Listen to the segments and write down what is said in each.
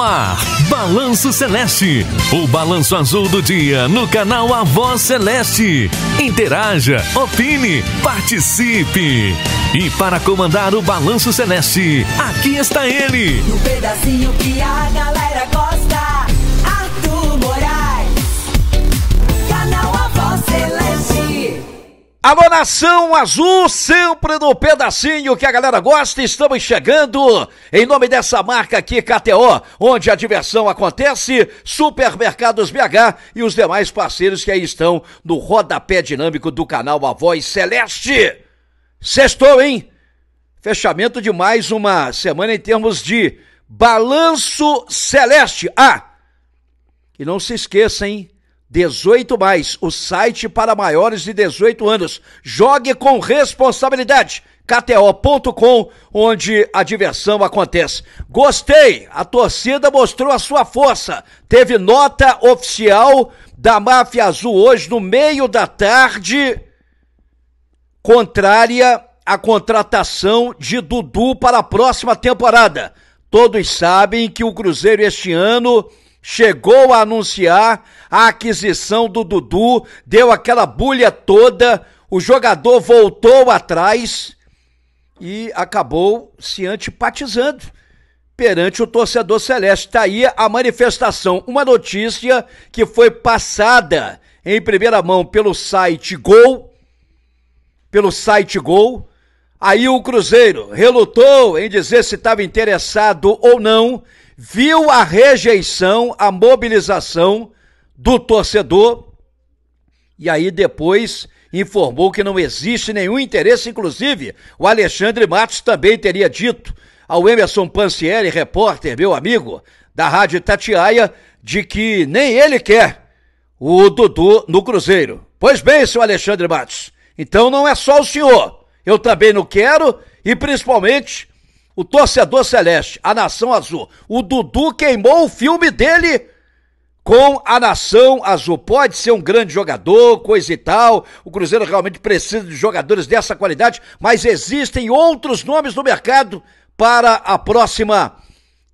ar. Balanço Celeste. O balanço azul do dia no canal Avó Celeste. Interaja, opine, participe. E para comandar o Balanço Celeste, aqui está ele. No pedacinho que a galera gosta. Alô, Nação Azul, sempre no pedacinho que a galera gosta. Estamos chegando em nome dessa marca aqui, KTO, onde a diversão acontece, Supermercados BH e os demais parceiros que aí estão no rodapé dinâmico do canal A Voz Celeste. Sextou, hein? Fechamento de mais uma semana em termos de balanço celeste. Ah, e não se esqueça, hein? 18 mais, o site para maiores de 18 anos. Jogue com responsabilidade. KTO.com, onde a diversão acontece. Gostei! A torcida mostrou a sua força. Teve nota oficial da Máfia Azul hoje, no meio da tarde, contrária à contratação de Dudu para a próxima temporada. Todos sabem que o Cruzeiro este ano chegou a anunciar a aquisição do Dudu, deu aquela bulha toda, o jogador voltou atrás e acabou se antipatizando perante o torcedor celeste. Tá aí a manifestação, uma notícia que foi passada em primeira mão pelo site Gol, pelo site Gol. Aí o Cruzeiro relutou em dizer se estava interessado ou não viu a rejeição, a mobilização do torcedor e aí depois informou que não existe nenhum interesse, inclusive o Alexandre Matos também teria dito ao Emerson Pancieri, repórter, meu amigo, da Rádio Tatiaia, de que nem ele quer o Dudu no Cruzeiro. Pois bem, seu Alexandre Matos, então não é só o senhor, eu também não quero e principalmente o torcedor celeste, a nação azul. O Dudu queimou o filme dele com a nação azul. Pode ser um grande jogador, coisa e tal. O Cruzeiro realmente precisa de jogadores dessa qualidade, mas existem outros nomes no mercado para a próxima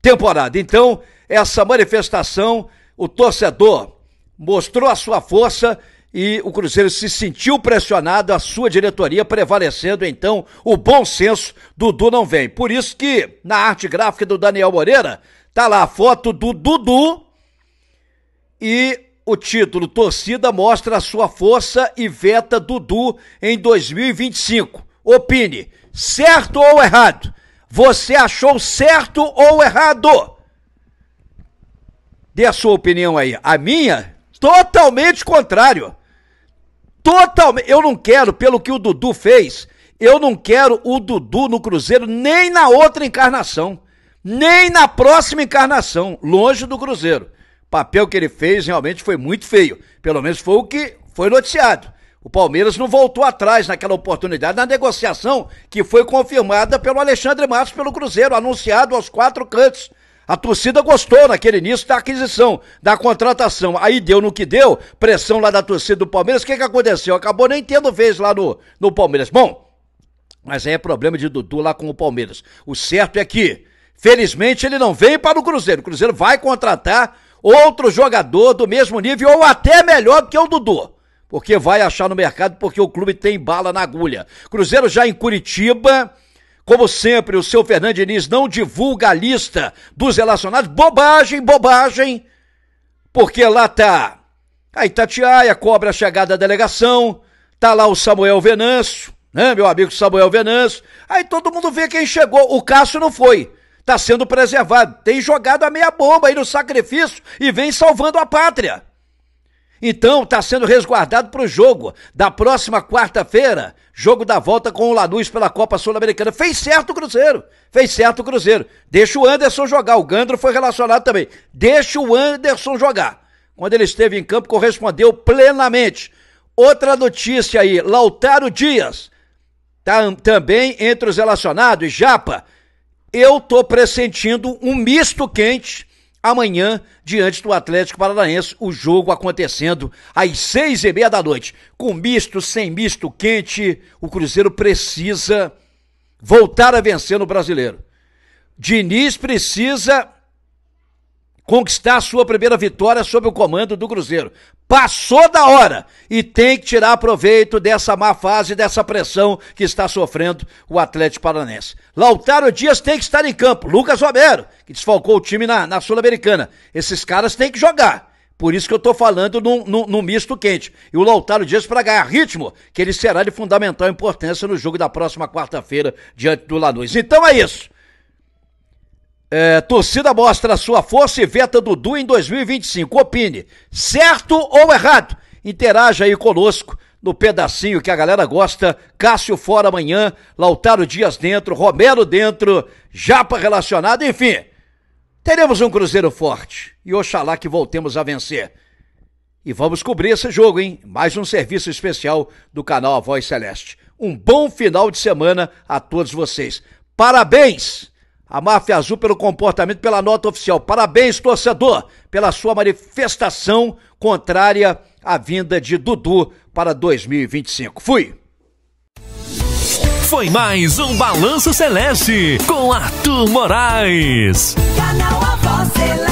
temporada. Então, essa manifestação, o torcedor mostrou a sua força e o Cruzeiro se sentiu pressionado, a sua diretoria prevalecendo então o bom senso, Dudu não vem. Por isso que na arte gráfica do Daniel Moreira tá lá a foto do Dudu e o título Torcida mostra a sua força e veta Dudu em 2025. Opine, certo ou errado? Você achou certo ou errado? Dê a sua opinião aí. A minha totalmente contrário totalmente. Eu não quero, pelo que o Dudu fez, eu não quero o Dudu no Cruzeiro nem na outra encarnação, nem na próxima encarnação, longe do Cruzeiro. O papel que ele fez realmente foi muito feio. Pelo menos foi o que foi noticiado. O Palmeiras não voltou atrás naquela oportunidade, na negociação que foi confirmada pelo Alexandre Matos pelo Cruzeiro, anunciado aos quatro cantos. A torcida gostou naquele início da aquisição, da contratação. Aí deu no que deu, pressão lá da torcida do Palmeiras. O que, que aconteceu? Acabou nem tendo vez lá no, no Palmeiras. Bom, mas aí é problema de Dudu lá com o Palmeiras. O certo é que, felizmente, ele não veio para o Cruzeiro. O Cruzeiro vai contratar outro jogador do mesmo nível ou até melhor do que o Dudu. Porque vai achar no mercado, porque o clube tem bala na agulha. Cruzeiro já em Curitiba como sempre, o seu Fernando Diniz não divulga a lista dos relacionados. Bobagem, bobagem. Porque lá tá a Itatiaia, cobra a chegada da delegação. Tá lá o Samuel Venâncio, né, meu amigo Samuel Venâncio. Aí todo mundo vê quem chegou. O Cássio não foi. Tá sendo preservado. Tem jogado a meia bomba aí no sacrifício e vem salvando a pátria. Então está sendo resguardado para o jogo da próxima quarta-feira, jogo da volta com o Lanús pela Copa Sul-Americana. Fez certo o Cruzeiro, fez certo o Cruzeiro. Deixa o Anderson jogar, o Gandro foi relacionado também. Deixa o Anderson jogar. Quando ele esteve em campo, correspondeu plenamente. Outra notícia aí, Lautaro Dias, tá, também entre os relacionados, Japa. Eu tô pressentindo um misto quente amanhã diante do Atlético Paranaense, o jogo acontecendo às seis e meia da noite. Com misto, sem misto, quente, o Cruzeiro precisa voltar a vencer no brasileiro. Diniz precisa conquistar a sua primeira vitória sob o comando do Cruzeiro. Passou da hora e tem que tirar proveito dessa má fase, dessa pressão que está sofrendo o Atlético Paranense. Lautaro Dias tem que estar em campo. Lucas Romero, que desfalcou o time na, na Sul-Americana. Esses caras têm que jogar. Por isso que eu estou falando num, num, num, misto quente. E o Lautaro Dias para ganhar ritmo, que ele será de fundamental importância no jogo da próxima quarta-feira diante do Lanús. Então é isso. É, torcida mostra sua força e veta Dudu em 2025. Opine, certo ou errado? Interaja aí conosco no pedacinho que a galera gosta. Cássio fora amanhã, Lautaro Dias dentro, Romero dentro, Japa relacionado, enfim. Teremos um Cruzeiro forte e oxalá que voltemos a vencer. E vamos cobrir esse jogo, hein? Mais um serviço especial do canal A Voz Celeste. Um bom final de semana a todos vocês. Parabéns! A Máfia Azul pelo comportamento, pela nota oficial. Parabéns, torcedor, pela sua manifestação contrária à vinda de Dudu para 2025. Fui! Foi mais um Balanço Celeste com Arthur Moraes. Canal